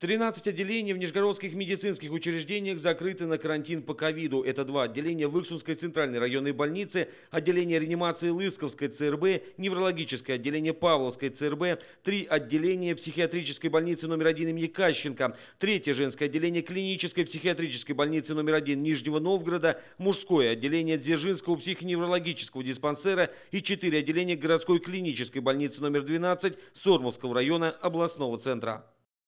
13 отделений в нижегородских медицинских учреждениях закрыты на карантин по ковиду. Это два отделения в Иксунской центральной районной больнице, отделение реанимации Лысковской ЦРБ, неврологическое отделение Павловской ЦРБ, три отделения психиатрической больницы номер один имени Кащенко, третье женское отделение клинической психиатрической больницы номер один Нижнего Новгорода, мужское отделение Дзержинского психоневрологического диспансера и четыре отделения городской клинической больницы номер 12 Сормовского района областного центра.